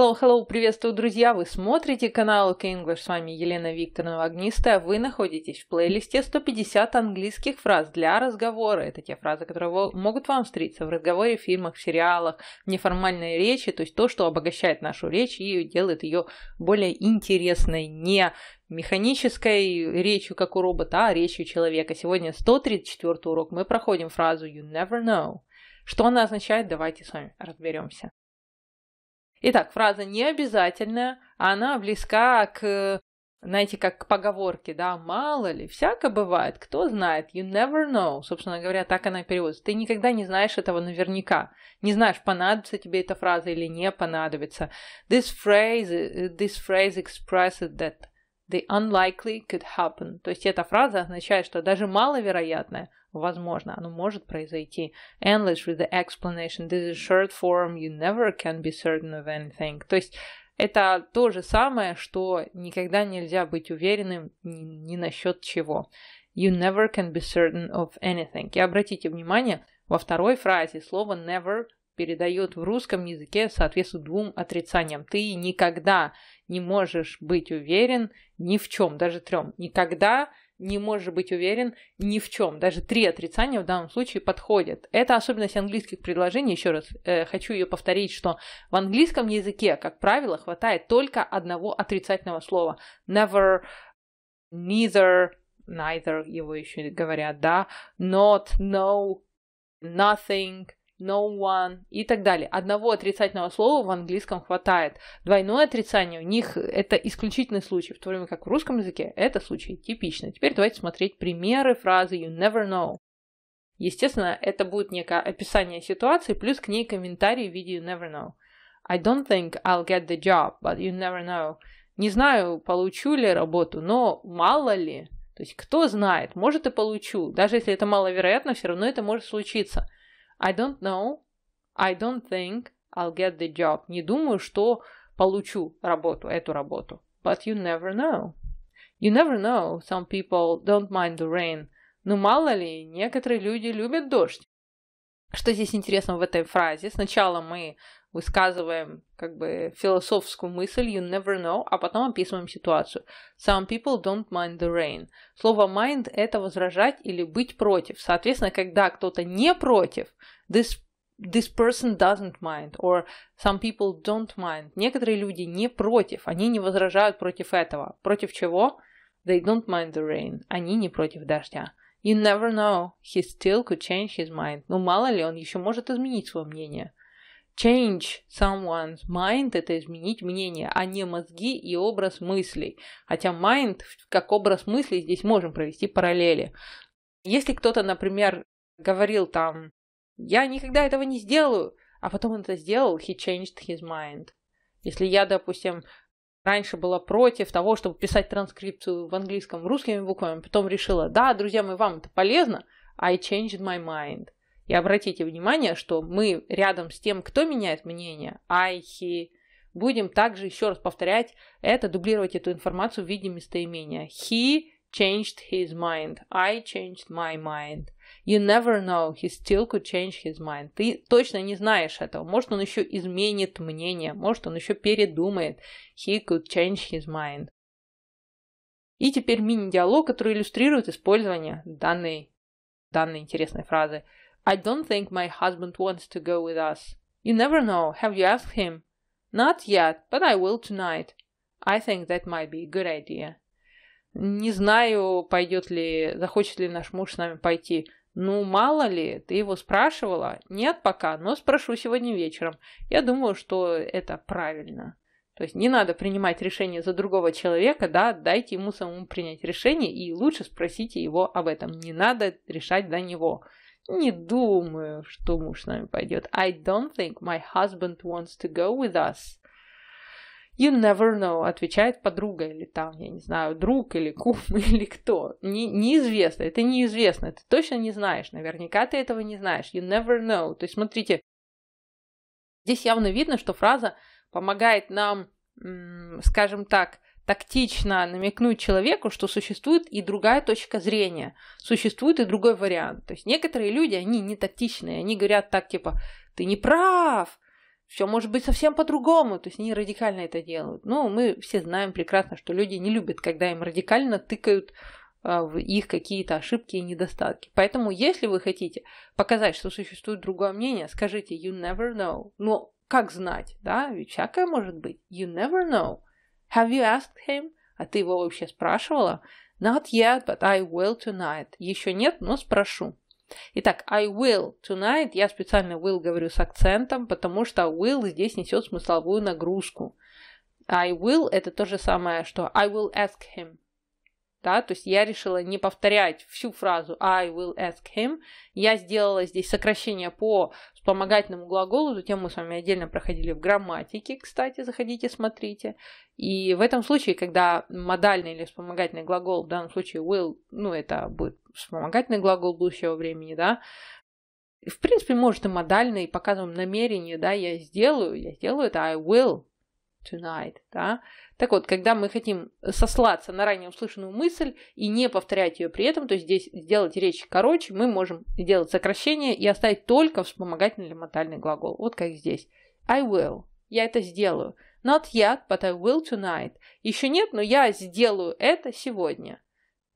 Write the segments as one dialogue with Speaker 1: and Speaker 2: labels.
Speaker 1: Hello, hello, приветствую, друзья! Вы смотрите канал OK English, с вами Елена Викторовна Огнистая. Вы находитесь в плейлисте 150 английских фраз для разговора. Это те фразы, которые могут вам встретиться в разговоре, в фильмах, в сериалах, в неформальной речи, то есть то, что обогащает нашу речь и делает ее более интересной, не механической речью, как у робота, а речью человека. Сегодня 134 урок. Мы проходим фразу «You never know». Что она означает, давайте с вами разберемся. Итак, фраза не обязательная, она близка к, знаете, как к поговорке, да, мало ли, всяко бывает, кто знает, you never know, собственно говоря, так она переводится. Ты никогда не знаешь этого наверняка, не знаешь, понадобится тебе эта фраза или не понадобится. This phrase, this phrase expresses that the unlikely could happen. То есть эта фраза означает, что даже маловероятное Возможно, оно может произойти. Endless with the explanation. This is short form. You never can be certain of anything. То есть это то же самое, что никогда нельзя быть уверенным ни, насчет чего. You never can be certain of anything. И обратите внимание, во второй фразе слово never передает в русском языке соответствует двум отрицаниям. Ты никогда не можешь быть уверен ни в чем, даже трем. Никогда не можешь быть уверен ни в чем. Даже три отрицания в данном случае подходят. Это особенность английских предложений. Еще раз э, хочу ее повторить, что в английском языке, как правило, хватает только одного отрицательного слова. Never, neither, neither его еще говорят, да, not, no, nothing – no one и так далее. Одного отрицательного слова в английском хватает. Двойное отрицание у них это исключительный случай, в то время как в русском языке это случай типичный. Теперь давайте смотреть примеры фразы you never know. Естественно, это будет некое описание ситуации, плюс к ней комментарий в виде you never know. I don't think I'll get the job, but you never know. Не знаю, получу ли работу, но мало ли. То есть, кто знает, может и получу. Даже если это маловероятно, все равно это может случиться. I don't know. I don't think I'll get the job. Не думаю, что получу работу, эту работу. But you never know. You never know. Some people don't mind the rain. Ну, мало ли, некоторые люди любят дождь. Что здесь интересно в этой фразе? Сначала мы высказываем как бы философскую мысль you never know, а потом описываем ситуацию. Some people don't mind the rain. Слово mind – это возражать или быть против. Соответственно, когда кто-то не против, this this person doesn't mind, or some people don't mind. Некоторые люди не против, они не возражают против этого. Против чего? They don't mind the rain. Они не против дождя. You never know. He still could change his mind. Но ну, мало ли, он еще может изменить свое мнение. Change someone's mind – это изменить мнение, а не мозги и образ мыслей. Хотя mind как образ мыслей здесь можем провести параллели. Если кто-то, например, говорил там «я никогда этого не сделаю», а потом он это сделал, he changed his mind. Если я, допустим, раньше была против того, чтобы писать транскрипцию в английском русскими буквами, потом решила «да, друзья мои, вам это полезно», I changed my mind – и обратите внимание, что мы рядом с тем, кто меняет мнение, айхи, будем также еще раз повторять это, дублировать эту информацию в виде местоимения. He changed his mind. I changed my mind. You never know, he still could change his mind. Ты точно не знаешь этого. Может, он еще изменит мнение, может, он еще передумает. He could change his mind. И теперь мини-диалог, который иллюстрирует использование данной, данной интересной фразы. I don't think my husband wants to go with us. You never know. Have you asked him? Not yet, but I will tonight. I think that might be a good idea. Не знаю, пойдет ли, захочет ли наш муж с нами пойти. Ну, мало ли, ты его спрашивала? Нет пока, но спрошу сегодня вечером. Я думаю, что это правильно. То есть не надо принимать решение за другого человека, да, дайте ему самому принять решение и лучше спросите его об этом. Не надо решать до него. Не думаю, что муж с нами пойдет. I don't think my husband wants to go with us. You never know, отвечает подруга или там, я не знаю, друг или кум или кто. Не, неизвестно, это неизвестно, ты точно не знаешь, наверняка ты этого не знаешь. You never know. То есть смотрите, здесь явно видно, что фраза помогает нам, скажем так, тактично намекнуть человеку, что существует и другая точка зрения, существует и другой вариант. То есть некоторые люди, они не тактичные, они говорят так, типа, ты не прав, все может быть совсем по-другому, то есть они радикально это делают. Ну, мы все знаем прекрасно, что люди не любят, когда им радикально тыкают а, в их какие-то ошибки и недостатки. Поэтому, если вы хотите показать, что существует другое мнение, скажите you never know. Но как знать, да? Ведь всякое может быть. You never know. Have you asked him? А ты его вообще спрашивала? Not yet, but I will tonight. Еще нет, но спрошу. Итак, I will tonight. Я специально will говорю с акцентом, потому что will здесь несет смысловую нагрузку. I will – это то же самое, что I will ask him да, то есть я решила не повторять всю фразу I will ask him, я сделала здесь сокращение по вспомогательному глаголу, эту тему мы с вами отдельно проходили в грамматике, кстати, заходите, смотрите. И в этом случае, когда модальный или вспомогательный глагол, в данном случае will, ну это будет вспомогательный глагол будущего времени, да, в принципе, может и модальный, показываем намерение, да, я сделаю, я сделаю это I will, tonight, да? Так вот, когда мы хотим сослаться на ранее услышанную мысль и не повторять ее при этом, то есть здесь сделать речь короче, мы можем сделать сокращение и оставить только вспомогательный или мотальный глагол. Вот как здесь. I will. Я это сделаю. Not yet, but I will tonight. Еще нет, но я сделаю это сегодня.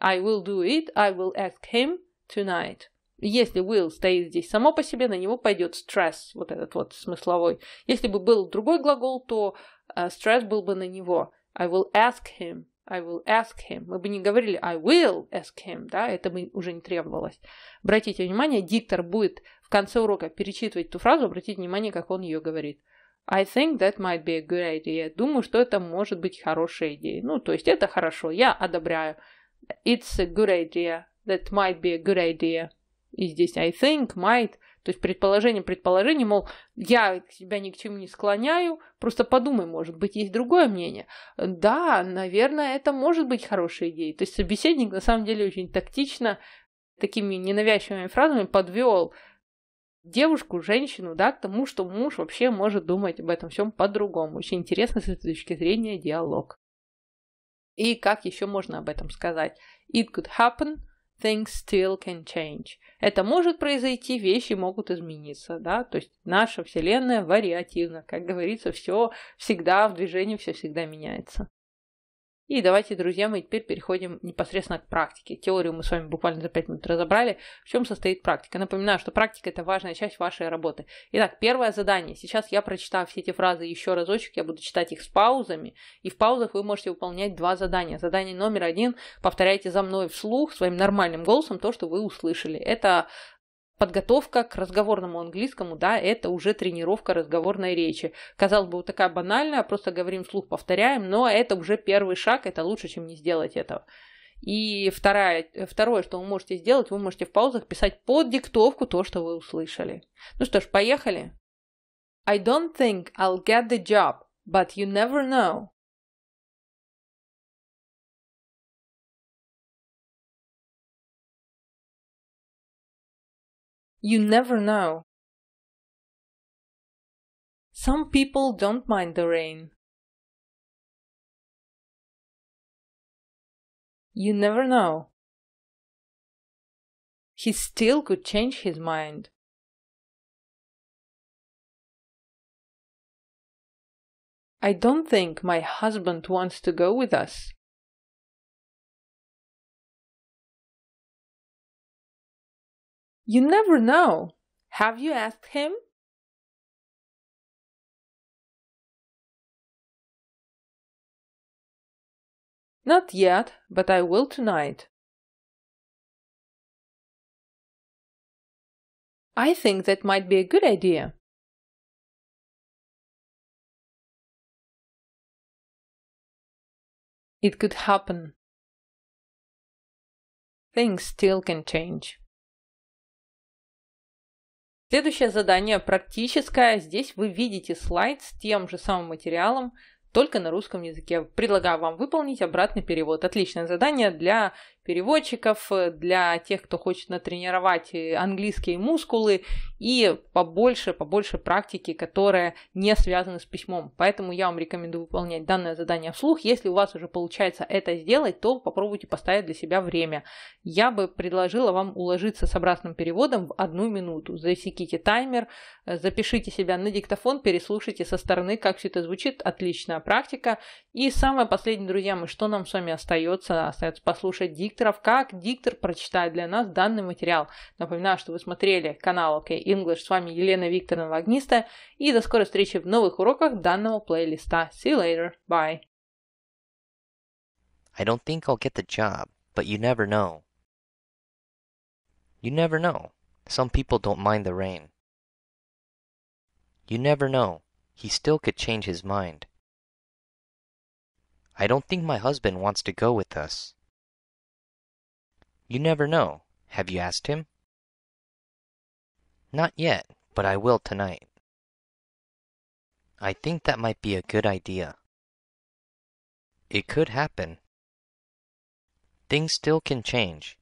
Speaker 1: I will do it. I will ask him tonight. Если will стоит здесь само по себе, на него пойдет стресс вот этот вот смысловой. Если бы был другой глагол, то Э, стресс был бы на него. I will ask him. I will ask him. Мы бы не говорили I will ask him, да, это бы уже не требовалось. Обратите внимание, диктор будет в конце урока перечитывать эту фразу, обратите внимание, как он ее говорит. I think that might be a good idea. Думаю, что это может быть хорошая идея. Ну, то есть это хорошо, я одобряю. It's a good idea. That might be a good idea. И здесь I think, might – то есть предположение, предположение, мол, я себя ни к чему не склоняю, просто подумай, может быть, есть другое мнение. Да, наверное, это может быть хорошей идеей. То есть собеседник на самом деле очень тактично такими ненавязчивыми фразами подвел девушку, женщину, да, к тому, что муж вообще может думать об этом всем по-другому. Очень интересно с этой точки зрения диалог. И как еще можно об этом сказать? It could happen – things still can change. Это может произойти, вещи могут измениться, да, то есть наша Вселенная вариативна, как говорится, все всегда в движении, все всегда меняется. И давайте, друзья, мы теперь переходим непосредственно к практике. Теорию мы с вами буквально за 5 минут разобрали. В чем состоит практика? Напоминаю, что практика – это важная часть вашей работы. Итак, первое задание. Сейчас я, прочитав все эти фразы еще разочек, я буду читать их с паузами. И в паузах вы можете выполнять два задания. Задание номер один – повторяйте за мной вслух своим нормальным голосом то, что вы услышали. Это подготовка к разговорному английскому, да, это уже тренировка разговорной речи. Казалось бы, вот такая банальная, просто говорим слух повторяем, но это уже первый шаг, это лучше, чем не сделать этого. И второе, второе, что вы можете сделать, вы можете в паузах писать под диктовку то, что вы услышали. Ну что ж, поехали. I don't think
Speaker 2: I'll get the job, but you never know. You never know. Some people don't mind the rain. You never know. He still could change his mind. I don't think my husband wants to go with us. You never know. Have you asked him? Not yet, but I will tonight. I think that might be a good idea. It could happen. Things still can change. Следующее задание практическое. Здесь вы видите слайд
Speaker 1: с тем же самым материалом, только на русском языке. Предлагаю вам выполнить обратный перевод. Отличное задание для переводчиков, э, для тех, кто хочет натренировать э, английские мускулы и побольше, побольше практики, которая не связана с письмом. Поэтому я вам рекомендую выполнять данное задание вслух. Если у вас уже получается это сделать, то попробуйте поставить для себя время. Я бы предложила вам уложиться с обратным переводом в одну минуту. Засеките таймер, э, запишите себя на диктофон, переслушайте со стороны, как все это звучит. Отличная практика. И самое последнее, друзья мои, что нам с вами остается? Остается послушать диктофон дикторов, как диктор прочитает для нас данный материал. Напоминаю, что вы смотрели канал OK English, с вами Елена Викторовна Вагниста, и до скорой встречи в новых уроках данного плейлиста. See you later. Bye.
Speaker 2: I don't think I'll get the job, but you never know. You never know. Some people don't mind the rain. You never know. He still could change his mind. I don't think my husband wants to go with us. You never know. Have you asked him? Not yet, but I will tonight. I think that might be a good idea. It could happen. Things still can change.